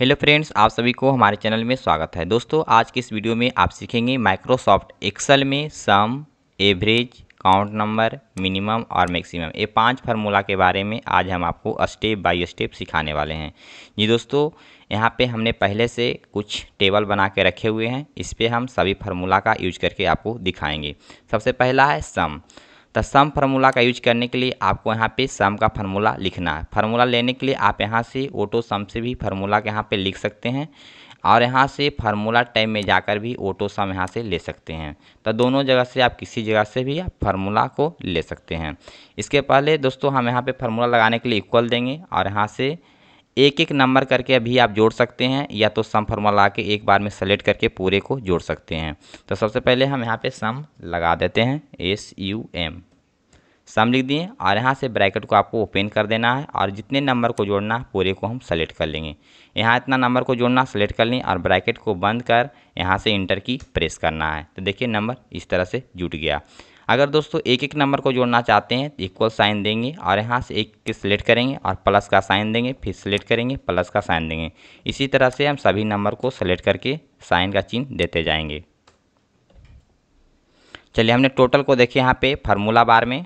hello friends आप सभी को हमारे चैनल में स्वागत है दोस्तों आज के इस वीडियो में आप सीखेंगे माइक्रोसॉफ्ट एक्सेल में sum average count number minimum और मैक्सिमम ये पांच फार्मूला के बारे में आज हम आपको स्टेप बाय स्टेप सिखाने वाले हैं जी दोस्तों यहाँ पे हमने पहले से कुछ टेबल बना के रखे हुए हैं इस पर हम सभी फार्मूला का यूज करके आपको दिखाएंगे सबसे पहला है सम तो सम फार्मूला का यूज करने के लिए आपको यहाँ पे सम का फार्मूला लिखना है फार्मूला लेने के लिए आप यहाँ से ऑटो सम से भी फार्मूला के यहाँ पे लिख सकते हैं और यहाँ से फार्मूला टाइम में जाकर भी ऑटो सम यहाँ से ले सकते हैं तो दोनों जगह से आप किसी जगह से भी आप फार्मूला को ले सकते हैं इसके पहले दोस्तों हम यहाँ पर फार्मूला लगाने के लिए इक्वल देंगे और यहाँ से एक एक नंबर करके अभी आप जोड़ सकते हैं या तो सम फॉर्मूला के एक बार में सेलेक्ट करके पूरे को जोड़ सकते हैं तो सबसे पहले हम यहाँ पे सम लगा देते हैं एस यू एम सम लिख दिए और यहाँ से ब्रैकेट को आपको ओपन कर देना है और जितने नंबर को जोड़ना पूरे को हम सेलेक्ट कर लेंगे यहाँ इतना नंबर को जोड़ना सेलेक्ट कर लें और ब्रैकेट को बंद कर यहाँ से इंटर की प्रेस करना है तो देखिए नंबर इस तरह से जुट गया अगर दोस्तों एक एक नंबर को जोड़ना चाहते हैं तो इक्वल साइन देंगे और यहाँ से एक के सिलेक्ट करेंगे और प्लस का साइन देंगे फिर सिलेक्ट करेंगे प्लस का साइन देंगे इसी तरह से हम सभी नंबर को सिलेक्ट करके साइन का चिन्ह देते जाएंगे चलिए हमने टोटल को देखे यहाँ पे फार्मूला बार में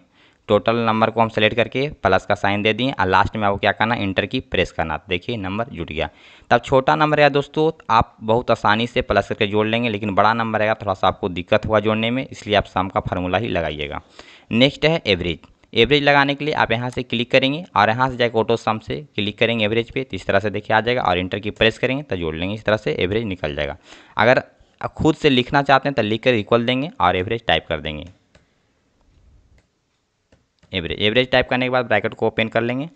टोटल नंबर को हम सेलेक्ट करके प्लस का साइन दे दिए और लास्ट में आपको क्या करना इंटर की प्रेस करना देखिए नंबर जुट गया तब छोटा नंबर है दोस्तों आप बहुत आसानी से प्लस करके जोड़ लेंगे लेकिन बड़ा नंबर रहेगा थोड़ा सा आपको दिक्कत हुआ जोड़ने में इसलिए आप सम का फार्मूला ही लगाइएगा नेक्स्ट है एवरेज एवरेज लगाने के लिए आप यहाँ से क्लिक करेंगे और यहाँ से जाकर ऑटो सम से क्लिक करेंगे एवरेज पे तो इस तरह से देखिए आ जाएगा और इंटर की प्रेस करेंगे तो जोड़ लेंगे इस तरह से एवरेज निकल जाएगा अगर खुद से लिखना चाहते हैं तो लिख कर इक्वल देंगे और एवरेज टाइप कर देंगे एवरेज एवरेज टाइप करने के बाद ब्रैकेट को ओपन कर लेंगे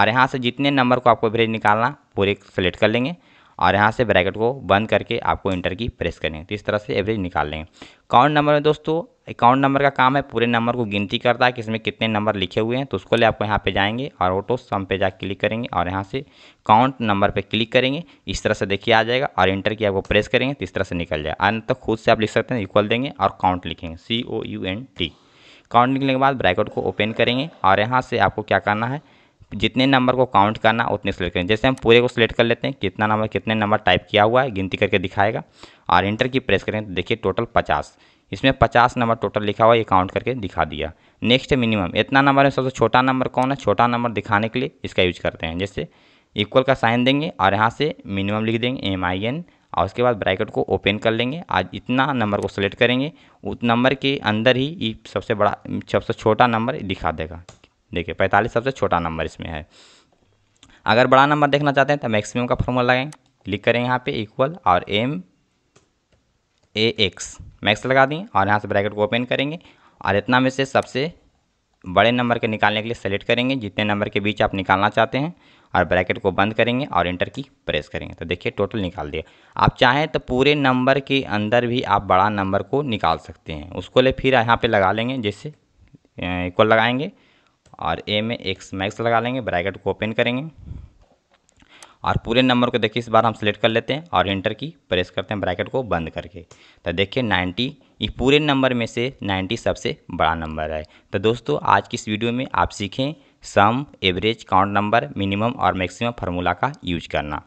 और यहाँ से जितने नंबर को आपको एवरेज निकालना पूरे सेलेक्ट कर लेंगे और यहाँ से ब्रैकेट को बंद करके आपको इंटर की प्रेस करेंगे तो इस तरह से एवरेज निकाल लेंगे काउंट नंबर में दोस्तों अकाउंट नंबर का काम है पूरे नंबर को गिनती करता है कि इसमें कितने नंबर लिखे हुए हैं तो उसको ले आपको यहाँ पे जाएंगे और ऑटो सम पे जा क्लिक करेंगे और यहाँ से काउंट नंबर पे क्लिक करेंगे इस तरह से देखिए आ जाएगा और इंटर की आपको प्रेस करेंगे तो इस तरह से निकल जाएगा अंत तक खुद से आप लिख सकते हैं इक्वल देंगे और काउंट लिखेंगे C O U N T count निकलने के बाद ब्रैकेट को ओपन करेंगे और यहाँ से आपको क्या करना है जितने नंबर को काउंट करना उतने सेलेक्ट करें जैसे हम पूरे को सिलेक्ट कर लेते हैं कितना नंबर कितने नंबर टाइप किया हुआ है गिनती करके दिखाएगा और इंटर की प्रेस करें तो देखिए टोटल पचास इसमें पचास नंबर टोटल लिखा हुआ ये काउंट करके दिखा दिया नेक्स्ट मिनिमम इतना नंबर है सबसे छोटा नंबर कौन है छोटा नंबर दिखाने के लिए इसका यूज करते हैं जैसे इक्वल का साइन देंगे और यहाँ से मिनिमम लिख देंगे एम आई एन और उसके बाद ब्रैकेट को ओपन कर लेंगे आज इतना नंबर को सेलेक्ट करेंगे उस नंबर के अंदर ही ये सबसे बड़ा सबसे छोटा नंबर दिखा देगा देखिए पैंतालीस सबसे छोटा नंबर इसमें है अगर बड़ा नंबर देखना चाहते हैं तो मैक्सिमम का फॉर्मूला लगाएंगे क्लिक करेंगे यहाँ पे इक्वल और एम ए एक्स मैक्स लगा दें और यहाँ से ब्रैकेट को ओपन करेंगे और इतना में से सबसे बड़े नंबर के निकालने के लिए सेलेक्ट करेंगे जितने नंबर के बीच आप निकालना चाहते हैं और ब्रैकेट को बंद करेंगे और इंटर की प्रेस करेंगे तो देखिए टोटल निकाल दिया आप चाहें तो पूरे नंबर के अंदर भी आप बड़ा नंबर को निकाल सकते हैं उसको ले फिर यहाँ पर लगा लेंगे जैसे इक्वल लगाएंगे और ए में एक्स मैक्स लगा लेंगे ब्रैकेट को ओपन करेंगे और पूरे नंबर को देखिए इस बार हम सेलेक्ट कर लेते हैं और इंटर की प्रेस करते हैं ब्रैकेट को बंद करके तो देखिए 90 ये पूरे नंबर में से 90 सबसे बड़ा नंबर है तो दोस्तों आज की इस वीडियो में आप सीखें sum average count number minimum और मैक्सिमम फार्मूला का यूज करना